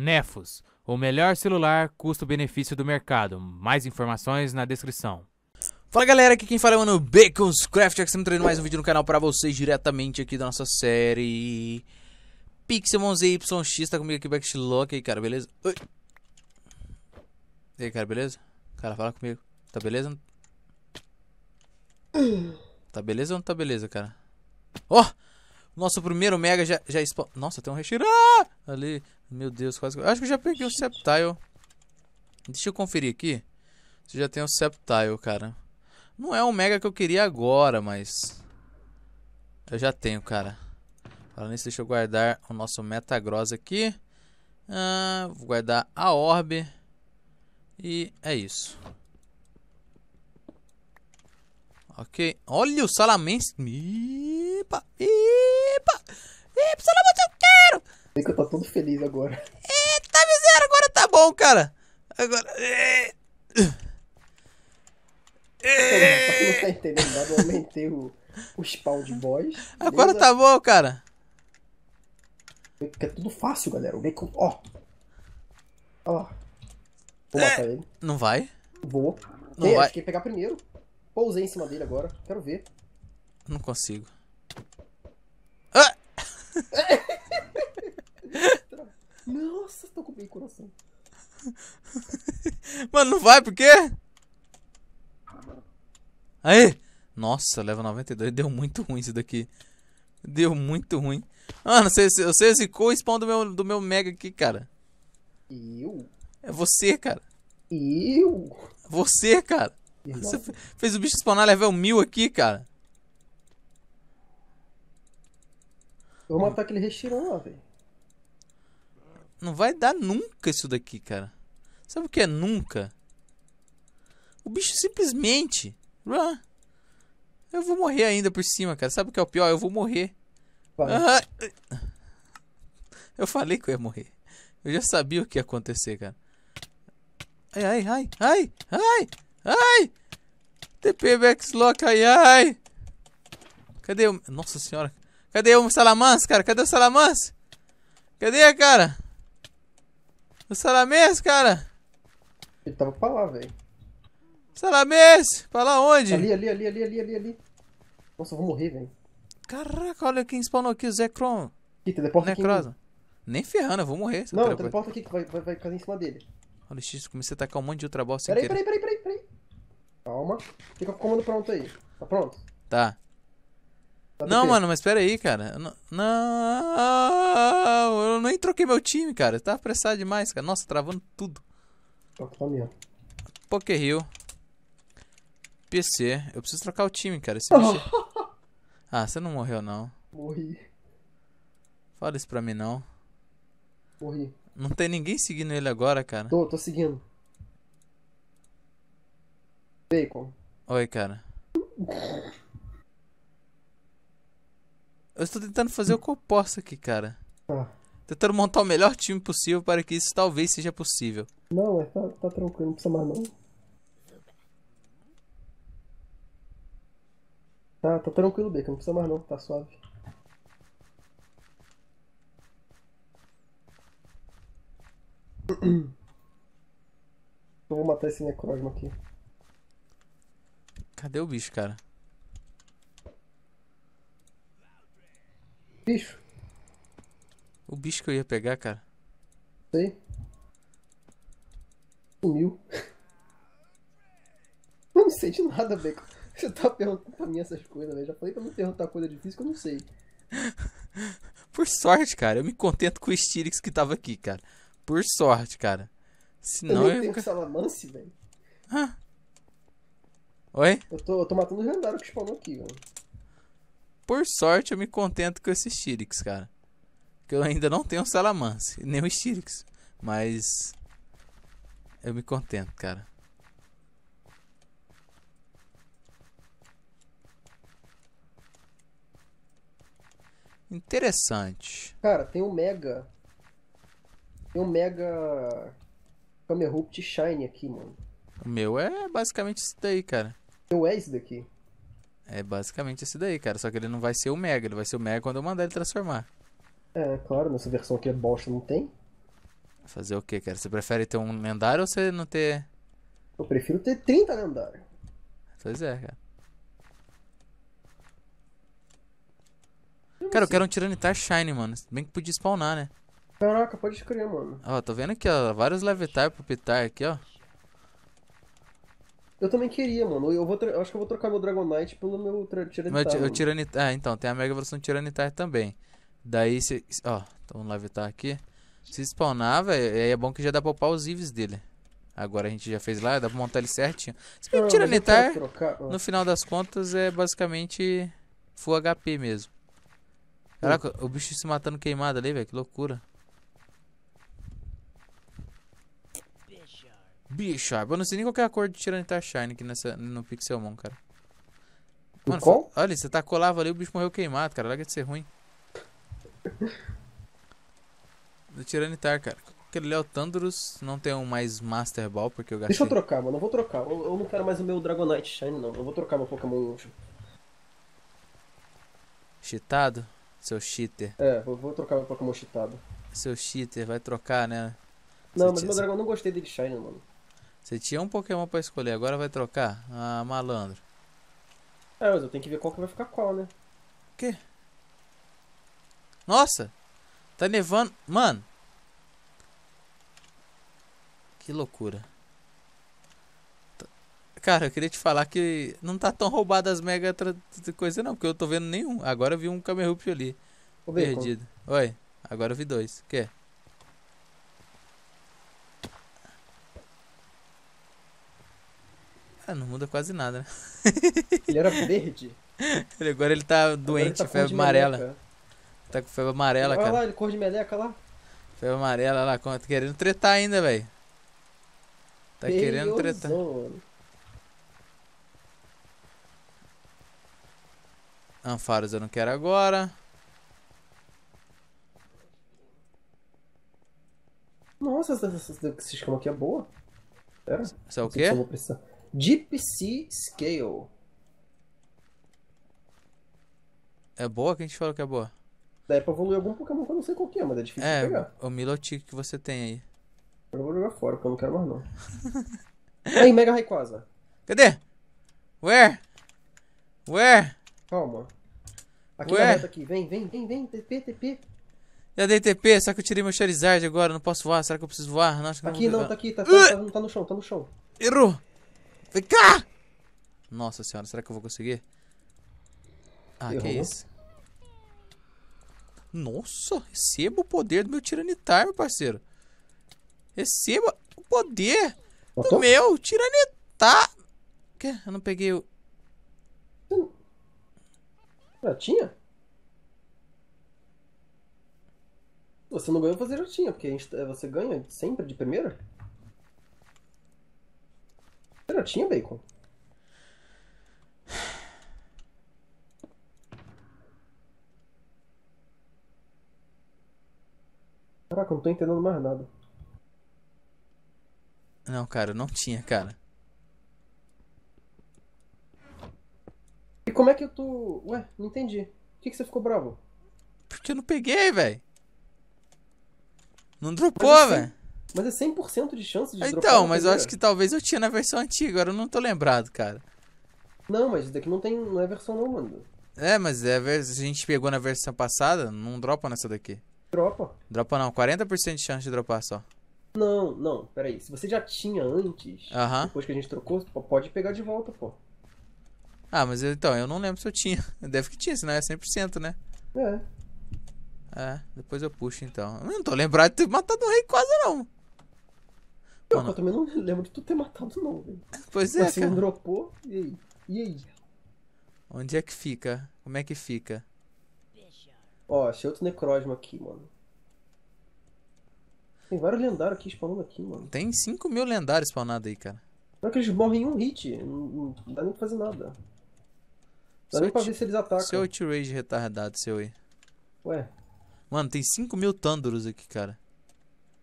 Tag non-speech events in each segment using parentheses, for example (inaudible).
Nefos, o melhor celular custo-benefício do mercado. Mais informações na descrição. Fala galera, aqui quem fala é o Mano Bacons Craft, aqui trazendo mais um vídeo no canal pra vocês diretamente aqui da nossa série Pixelmon ZYX, tá comigo aqui Backlock, aí cara, beleza? Oi. E aí cara, beleza? Cara, fala comigo, tá beleza? Tá beleza ou não tá beleza, cara? Ó, oh, nosso primeiro mega já, já spawn... Nossa, tem um recheio. Ah! Ali, meu Deus, quase... Acho que já peguei um Sceptile. Deixa eu conferir aqui. Se já tem um Sceptile, cara. Não é o Mega que eu queria agora, mas... Eu já tenho, cara. Falando nisso, deixa eu guardar o nosso Metagross aqui. Ah, vou guardar a Orb. E é isso. Ok. Olha o Salamence. Epa. Epa. Sei que eu tô todo feliz agora. Eita zero, tá agora tá bom, cara. Agora. É... É... Tá não tá entendendo nada, eu aumentei o, o spawn de boss. Agora beleza? tá bom, cara. Porque É tudo fácil, galera. Alguém com. Ó. Ó. Vou matar é... ele. Não vai? Vou. Não Ei, vai. Acho que pegar primeiro. Pousei em cima dele agora. Quero ver. Não consigo. É. Ah! É. vem coração. (laughs) Mano, não vai, por quê? Aí! Nossa, leva 92. Deu muito ruim isso daqui. Deu muito ruim. Mano, você, você zicou o spawn do meu, do meu mega aqui, cara. Eu? É você, cara. Eu? Você, cara. Você fez o bicho spawnar level 1000 aqui, cara. Eu vou matar aquele retirão lá, velho. Não vai dar nunca isso daqui, cara. Sabe o que é nunca? O bicho simplesmente... Run. Eu vou morrer ainda por cima, cara. Sabe o que é o pior? Eu vou morrer. Ah, eu falei que eu ia morrer. Eu já sabia o que ia acontecer, cara. Ai, ai, ai, ai, ai, ai. TP Backslock, ai, ai. Cadê o... Nossa senhora. Cadê o Salamance, cara? Cadê o Salamance? Cadê, cara? O Salamés, cara! Ele tava pra lá, velho. Salamés! Pra lá onde? Ali, ali, ali, ali, ali, ali, ali. Nossa, eu vou morrer, velho. Caraca, olha quem spawnou aqui, o Zé Kron. Ih, teleporta é aqui. Necrosa. Nem ferrando, eu vou morrer. Não, teleporta, teleporta aqui que vai, vai, vai cair em cima dele. Olha, X, comecei a tacar um monte de outra bola aqui. Peraí, peraí, peraí, peraí. Calma. Fica com o comando pronto aí. Tá pronto? Tá não, mano, mas pera aí, cara. não, não, eu nem troquei meu time, cara. Tá tava apressado demais, cara. Nossa, travando tudo. Tá Poker Hill. PC. Eu preciso trocar o time, cara. Esse (laughs) Ah, você não morreu, não. Morri. Fala isso pra mim, não. Morri. Não tem ninguém seguindo ele agora, cara. Tô, tô seguindo. Bacon. Oi, cara. (laughs) Eu estou tentando fazer o que eu posso aqui, cara. Tá. Tentando montar o melhor time possível para que isso talvez seja possível. Não, é, tá, tá tranquilo, não precisa mais não. Tá, tá tranquilo, Beca, não precisa mais não, tá suave. Então eu vou matar esse necrosma aqui. Cadê o bicho, cara? bicho? O bicho que eu ia pegar, cara. Sei. Sumiu. (laughs) Eu não sei de nada, Beco. Você tá perguntando pra mim essas coisas, velho. Já falei pra não perguntar coisa difícil que eu não sei. (laughs) Por sorte, cara. Eu me contento com o Styrix que tava aqui, cara. Por sorte, cara. Senão eu. eu tenho Salamance, velho. Ah. Oi? Eu tô, eu tô matando o lendário que spawnou aqui, velho. Por sorte, eu me contento com esse Styrix, cara. Que eu ainda não tenho um Salamance, (laughs) nem um Styrix. Mas. Eu me contento, cara. Interessante. Cara, tem um Mega. Tem um Mega. Camerupt Shine aqui, mano. O meu é basicamente isso daí, cara. O meu é esse daqui. É basicamente esse daí, cara. Só que ele não vai ser o Mega, ele vai ser o Mega quando eu mandar ele transformar. É, claro, nessa versão aqui é bosta, não tem? Fazer o que, cara? Você prefere ter um lendário ou você não ter. Eu prefiro ter 30 lendários. Pois é, cara. cara, eu quero um Tiranitar Shine, mano. Bem que podia spawnar, né? Caraca, pode escrever, mano. Ó, tô vendo aqui, ó. Vários Levitar pro Pitar aqui, ó. Eu também queria, mano. Eu, vou eu acho que eu vou trocar meu Dragonite pelo meu tiranitar Meu tiranitar Ah, então, tem a Mega versão tiranitar também. Daí se. Ó, então vamos lá tá evitar aqui. Se spawnar, velho, aí é bom que já dá pra upar os Ives dele. Agora a gente já fez lá, dá pra montar ele certinho. Se bem que Tiranitar, no final das contas, é basicamente full HP mesmo. Caraca, o bicho se matando queimado ali, velho, que loucura. Bicho, ah, eu não sei nem qual é a cor do Tiranitar Shine aqui nessa, no Pixelmon, cara. Mano, qual? Olha, você tá colava ali, e o bicho morreu queimado, cara. Larga de ser ruim. (laughs) do Tiranitar, cara. Aquele Léo não tem um mais Master Ball, porque eu gastei. Deixa eu trocar, mano. Eu vou trocar. Eu, eu não quero mais o meu Dragonite Shine, não. Eu vou trocar meu Pokémon. Cheatado? Seu cheater. É, eu vou trocar meu Pokémon cheatado. Seu cheater vai trocar, né? Não, Você mas tinha... meu dragão não gostei dele Shine, mano. Você tinha um Pokémon pra escolher, agora vai trocar? Ah, malandro. É, mas eu tenho que ver qual que vai ficar qual, né? Que? Nossa! Tá nevando. Mano! Que loucura. Tá. Cara, eu queria te falar que não tá tão roubado as mega coisa não, porque eu tô vendo nenhum. Agora eu vi um Camerup ali. perdido. Oi, agora eu vi dois. Quer? Ah, não muda quase nada, né? Ele era verde. (laughs) Ele, agora ele tá doente, ele tá febre amarela. Meleca. Tá com febre amarela, Olha cara. Olha lá, ele cor de meleca lá. Febre amarela lá, tá querendo tretar ainda, velho. Tá Periozão, querendo tretar. Mano. Anfaros eu não quero agora. Nossa, esse, escama aqui é boa. Pera. Isso é o quê? Deep Sea Scale. É boa? Quem te falou que é boa? Dá é pra evoluir algum Pokémon que eu não sei qual que é, mas é difícil é, de pegar. É, o Milotic que você tem aí. Eu vou jogar fora, porque eu não quero mais não. aí, (laughs) Mega Rayquaza. Cadê? Where? Where? Calma. Aqui Where? na reta aqui. Vem, vem, vem, vem. TP, TP. Já dei TP, só que eu tirei meu Charizard agora, não posso voar. Será que eu preciso voar? Não, acho que tá aqui não, não tá aqui, tá, tá, tá, uh! tá no chão, tá no chão. Errou. Vem cá! Nossa senhora, será que eu vou conseguir? Ah, Errou. que é isso? Nossa, receba o poder do meu Tiranitar, meu parceiro. Receba o poder Botou? do meu Tiranitar. Que? Eu não peguei o... Já ah, tinha? Você não ganhou, fazer já porque a gente, eh, você ganha sempre de primeira? Você tinha bacon? Caraca, eu não tô entendendo mais nada. Não, cara, não tinha, cara. E como é que eu tô. Ué, não entendi. Por que, que você ficou bravo? Porque eu não peguei, velho. Não dropou, assim, velho. Mas é 100% de chance de dropar. Então, mas eu acho que talvez eu tinha na versão antiga, agora eu não tô lembrado, cara. Não, mas isso daqui não tem. não é versão não, mano. É, mas é, a gente pegou na versão passada, não dropa nessa daqui. Dropa. Dropa não, 40% de chance de dropar só. Não, não, peraí. Se você já tinha antes, uh -huh. depois que a gente trocou, pode pegar de volta, pô. Ah, mas eu, então, eu não lembro se eu tinha. (laughs) Deve que tinha, senão é 100%, né? É. É, depois eu puxo então. Eu não tô lembrado de ter matado o rei quase não. Eu, eu também não lembro de tu ter matado, não, velho. Pois é. Assim, cara. dropou, e aí? E aí? Onde é que fica? Como é que fica? Ó, achei outro necrógeno aqui, mano. Tem vários lendários aqui spawnando aqui, mano. Tem 5 mil lendários spawnados aí, cara. Não é que eles morrem em um hit. Não, não dá nem pra fazer nada. Dá seu nem pra ver se eles atacam. Seu outrage retardado, seu aí. Ué. Mano, tem 5 mil Thunderous aqui, cara.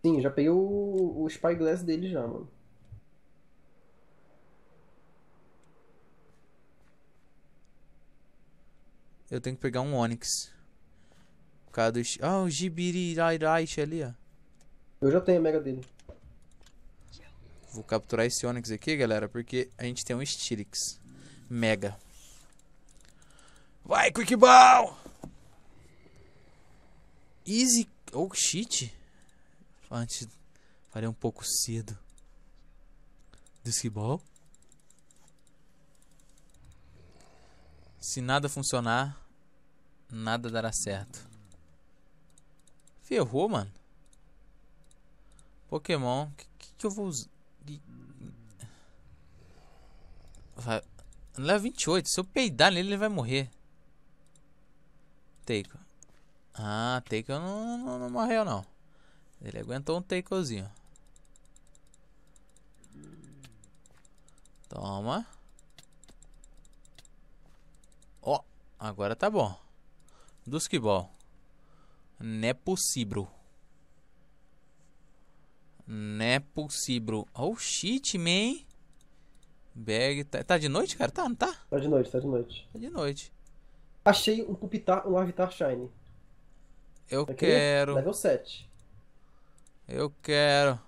Sim, já peguei o, o Spyglass dele já, mano. Eu tenho que pegar um Onix. Por causa dos... Ah, o Gibirirairaish ali, ó. Eu já tenho a mega dele. Vou capturar esse Onix aqui, galera, porque a gente tem um Styrix. Mega. Vai, Quick Ball! Easy... Oh, shit antes farei um pouco cedo. Disquebol. Se nada funcionar, nada dará certo. Ferrou, mano. Pokémon. Que, que, que eu vou usar? Vai. Leva 28. Se eu peidar nele, ele vai morrer. Teiko. Ah, Teiko não, não, não morreu, não. Ele aguentou um takezinho. Toma. Ó, oh, agora tá bom. Duskball. Não é possível. Não é possível. Oh shit, man. Bag. Tá, tá, de noite, cara? Tá, não tá? Tá de noite, tá de noite. Tá de noite. Achei um Pupitar, um Avatar Shine. Eu tá quero. Level 7. Eu quero.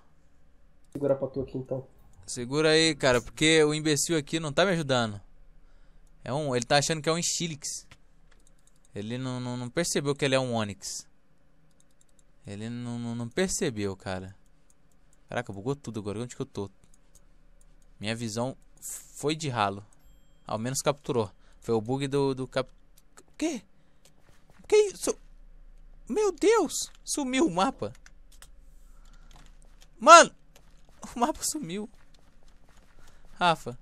Segura pra tu aqui então. Segura aí, cara, porque o imbecil aqui não tá me ajudando. É um, ele tá achando que é um Enchilix. Ele não, não, não, percebeu que ele é um Onix. Ele não, não, não, percebeu, cara. Caraca, bugou tudo agora. Onde que eu tô? Minha visão foi de ralo. Ao menos capturou. Foi o bug do, do cap... O quê? Que isso? Meu Deus! Sumiu o mapa. Mano! (laughs) O mapa sumiu. Rafa.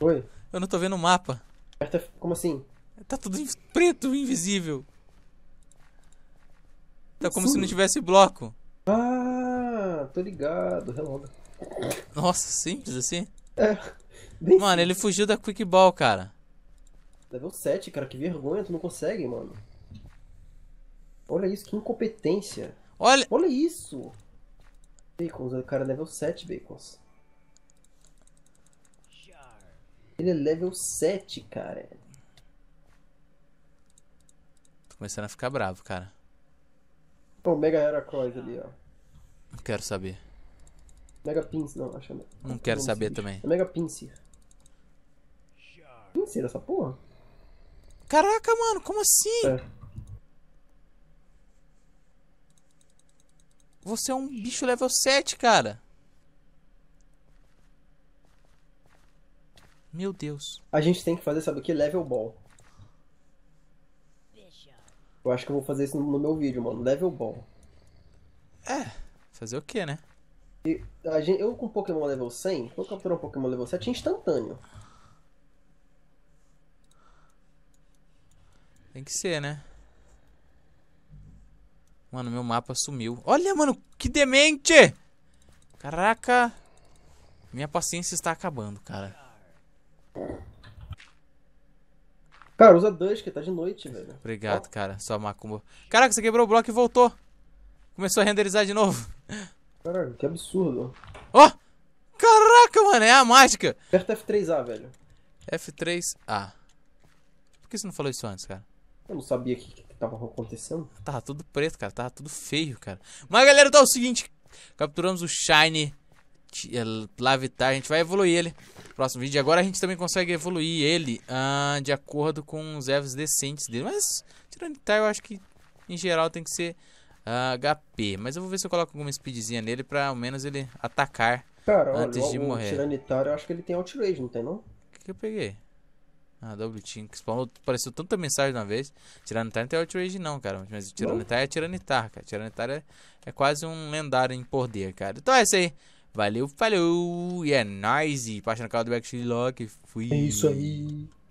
Oi? Eu não tô vendo o mapa. Como assim? Tá tudo preto, invisível. Tá como Sim. se não tivesse bloco. Ah, tô ligado, relógio. Nossa, simples assim? É. Bem mano, simples. ele fugiu da Quick Ball, cara. Level 7, cara, que vergonha, tu não consegue, mano. Olha isso, que incompetência. Olha, Olha isso. Bacons, o cara é level 7, Bacons. Ele é level 7, cara. Tô começando a ficar bravo, cara. Pô, Mega Heracross ali, ó. Não quero saber. Mega pins, não, acho Não, é não quero saber bicho. também. É Mega pinsir. Pinsir, essa porra? Caraca, mano, como assim? É. Você é um bicho level 7, cara. Meu Deus. A gente tem que fazer, sabe o que? Level ball. Eu acho que eu vou fazer isso no meu vídeo, mano. Level ball. É, fazer o que, né? E a gente, eu com Pokémon level 100, vou capturar um Pokémon level 7 instantâneo. Tem que ser, né? Mano, meu mapa sumiu. Olha, mano, que demente! Caraca. Minha paciência está acabando, cara. Cara, usa Dusk, tá de noite, velho. Obrigado, cara. Sua macumba. Caraca, você quebrou o bloco e voltou. Começou a renderizar de novo. Caralho, que absurdo. Ó! Oh! Caraca, mano, é a mágica. Aperta F3A, velho. F3A. Por que você não falou isso antes, cara? Eu não sabia que tava acontecendo? Tava tudo preto, cara. Tava tudo feio, cara. Mas, galera, tá o seguinte. Capturamos o Shine eh, Lavitar. A gente vai evoluir ele no próximo vídeo. Agora a gente também consegue evoluir ele ah, de acordo com os erros decentes dele. Mas, tirando tá, eu acho que, em geral, tem que ser HP. Ah, Mas eu vou ver se eu coloco alguma speedzinha nele pra, ao menos, ele atacar Cara, antes olha, de o morrer. Tiranitar, eu acho que ele tem outrage, não tem, não? O que, que eu peguei? Ah, double Team, que spawnou, apareceu tanta mensagem de uma vez. Tiranitar não tem Outrage não, cara. Mas o Tiranitar é Tiranitar, cara. Tiranitar é, é quase um lendário em poder, cara. Então é isso aí. Valeu, falou! E é nice! Parte no canal do Backstreet Lock. Fui! É isso aí!